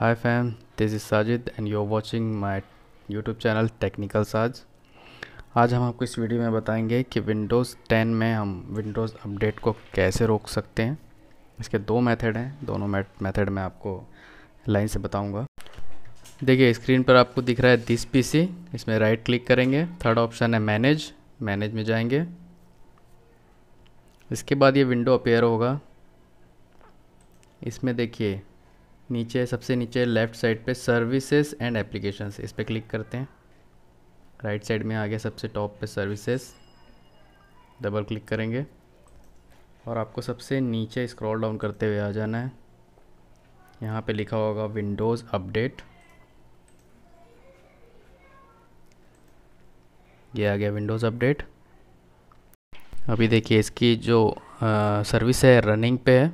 Hi fam, this is Sajid and you're watching my YouTube channel Technical Saj. आज हम आपको इस video में बताएंगे कि Windows 10 में हम Windows अपडेट को कैसे रोक सकते हैं इसके दो मेथड हैं दोनों मेथड मैं आपको लाइन से बताऊंगा देखिए स्क्रीन पर आपको दिख रहा है दिस पीसी इसमें राइट क्लिक करेंगे थर्ड ऑप्शन है मैनेज मैनेज में जाएंगे इसके बाद ये विंडो अपेयर होगा इसमें देखिए नीचे सबसे नीचे लेफ़्ट साइड पे सर्विसेज एंड एप्लीकेशंस इस पर क्लिक करते हैं राइट साइड में आ गया सबसे टॉप पे सर्विसेज डबल क्लिक करेंगे और आपको सबसे नीचे स्क्रॉल डाउन करते हुए आ जाना है यहाँ पे लिखा होगा विंडोज़ अपडेट ये आ गया विंडोज़ अपडेट अभी देखिए इसकी जो सर्विस है रनिंग पे है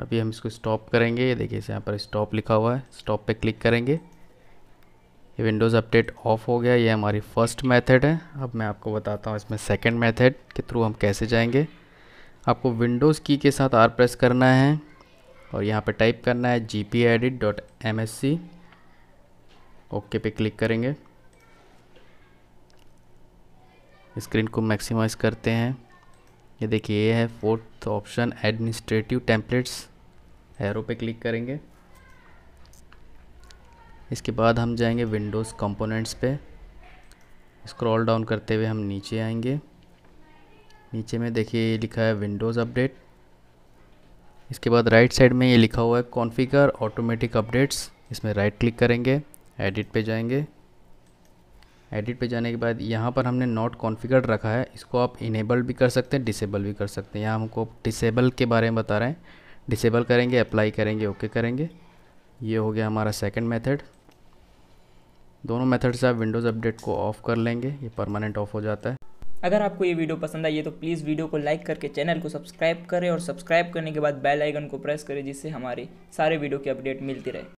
अभी हम इसको स्टॉप करेंगे ये देखिए यहाँ पर स्टॉप लिखा हुआ है स्टॉप पे क्लिक करेंगे ये विंडोज़ अपडेट ऑफ हो गया ये हमारी फर्स्ट मेथड है अब मैं आपको बताता हूँ इसमें सेकंड मेथड के थ्रू हम कैसे जाएंगे आपको विंडोज़ की के साथ आर प्रेस करना है और यहाँ पे टाइप करना है G P edit dot M S C okay पे क्लिक करेंगे स्क्रीन को मैक्सिमाइज करते हैं ये देखिए ये है fourth option administrative templates arrow पे क्लिक करेंगे इसके बाद हम जाएंगे विंडोज़ कंपोनेंट्स पे स्क्रॉल डाउन करते हुए हम नीचे आएंगे नीचे में देखिए ये लिखा है विंडोज़ अपडेट इसके बाद राइट साइड में ये लिखा हुआ है कॉन्फ़िगर ऑटोमेटिक अपडेट्स इसमें राइट क्लिक करेंगे एडिट पे जाएंगे एडिट पे जाने के बाद यहाँ पर हमने नॉट कॉन्फ़िगर्ड रखा है इसको आप इनेबल भी कर सकते हैं डिसेबल भी कर सकते हैं यहाँ हमको डिसेबल के बारे में बता रहे हैं डिसेबल करेंगे अप्लाई करेंगे ओके okay करेंगे ये हो गया हमारा सेकेंड मेथड दोनों मेथड से आप विंडोज़ अपडेट को ऑफ़ कर लेंगे ये परमानेंट ऑफ हो जाता है अगर आपको ये वीडियो पसंद आई है तो प्लीज़ वीडियो को लाइक करके चैनल को सब्सक्राइब करें और सब्सक्राइब करने के बाद बेल आइकन को प्रेस करें जिससे हमारे सारे वीडियो की अपडेट मिलती रहे